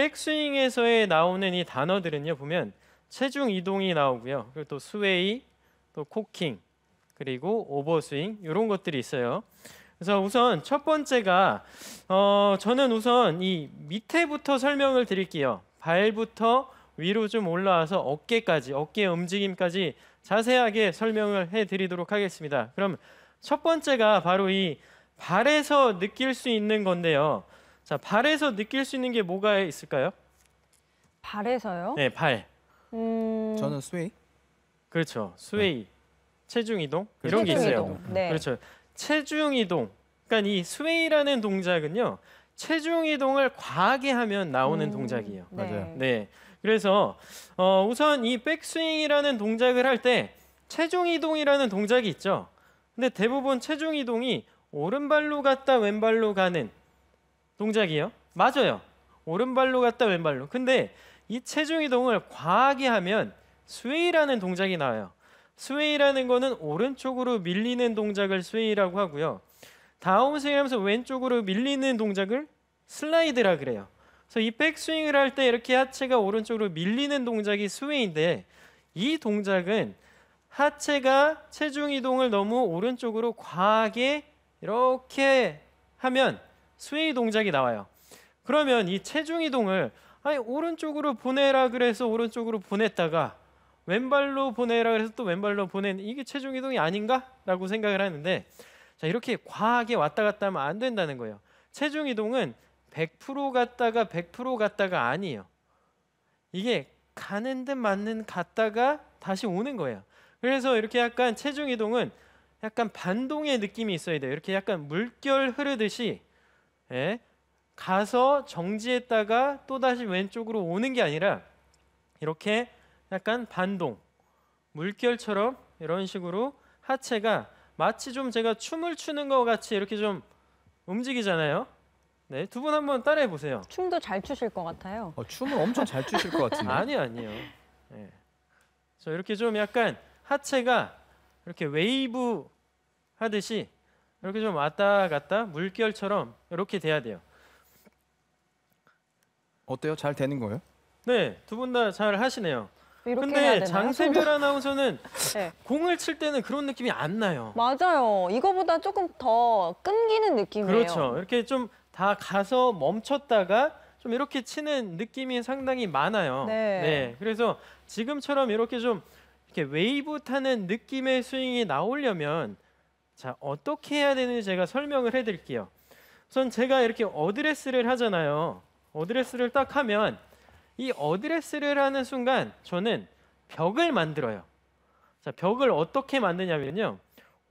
백스윙에서의 나오는 이 단어들은요 보면 체중 이동이 나오고요 그리고 또 스웨이 또 코킹 그리고 오버스윙 이런 것들이 있어요 그래서 우선 첫 번째가 어, 저는 우선 이 밑에부터 설명을 드릴게요 발부터 위로 좀 올라와서 어깨까지 어깨 움직임까지 자세하게 설명을 해드리도록 하겠습니다 그럼 첫 번째가 바로 이 발에서 느낄 수 있는 건데요 자, 발에서 느낄 수 있는 게 뭐가 있을까요? 발에서요? 네, 발. 음... 저는 스웨이. 그렇죠. 스웨이. 네. 체중 이동 이런 게 있어요. 네. 그렇죠. 체중 이동. 그러니까 이 스웨이라는 동작은요. 체중 이동을 과하게 하면 나오는 음... 동작이에요. 네. 맞아요. 네. 그래서 어, 우선 이 백스윙이라는 동작을 할 때 체중 이동이라는 동작이 있죠. 근데 대부분 체중 이동이 오른발로 갔다 왼발로 가는 동작이요? 맞아요. 오른발로 갔다 왼발로. 근데 이 체중 이동을 과하게 하면 스웨이라는 동작이 나와요. 스웨이라는 거는 오른쪽으로 밀리는 동작을 스웨이라고 하고요. 다운스윙 하면서 왼쪽으로 밀리는 동작을 슬라이드라 그래요. 그래서 이 백스윙을 할 때 이렇게 하체가 오른쪽으로 밀리는 동작이 스웨이인데 이 동작은 하체가 체중 이동을 너무 오른쪽으로 과하게 이렇게 하면 스웨이 동작이 나와요. 그러면 이 체중 이동을 아니 오른쪽으로 보내라 그래서 오른쪽으로 보냈다가 왼발로 보내라 그래서 또 왼발로 보낸 이게 체중 이동이 아닌가라고 생각을 하는데 자 이렇게 과하게 왔다 갔다 하면 안 된다는 거예요. 체중 이동은 100% 갔다가 100% 갔다가 아니에요. 이게 가는 듯 맞는 갔다가 다시 오는 거예요. 그래서 이렇게 약간 체중 이동은 약간 반동의 느낌이 있어야 돼요. 이렇게 약간 물결 흐르듯이 예? 가서 정지했다가 또 다시 왼쪽으로 오는 게 아니라 이렇게 약간 반동 물결처럼 이런 식으로 하체가 마치 좀 제가 춤을 추는 것 같이 이렇게 좀 움직이잖아요. 네, 두 분 한번 따라해 보세요. 춤도 잘 추실 것 같아요. 어, 춤을 엄청 잘 추실 것 같은데. 아니 아니요. 네. 저 이렇게 좀 약간 하체가 이렇게 웨이브 하듯이 이렇게 좀 왔다 갔다 물결처럼 이렇게 돼야 돼요. 어때요? 잘 되는 거예요? 네, 두 분 다 잘 하시네요. 근데 장세별 아나운서는 네. 공을 칠 때는 그런 느낌이 안 나요. 맞아요. 이거보다 조금 더 끊기는 느낌이에요. 그렇죠. 이렇게 좀 다 가서 멈췄다가 좀 이렇게 치는 느낌이 상당히 많아요. 네. 네. 그래서 지금처럼 이렇게 좀 이렇게 웨이브 타는 느낌의 스윙이 나오려면 자, 어떻게 해야 되는지 제가 설명을 해드릴게요. 우선 제가 이렇게 어드레스를 하잖아요. 어드레스를 딱 하면 이 어드레스를 하는 순간 저는 벽을 만들어요. 자, 벽을 어떻게 만드냐면요.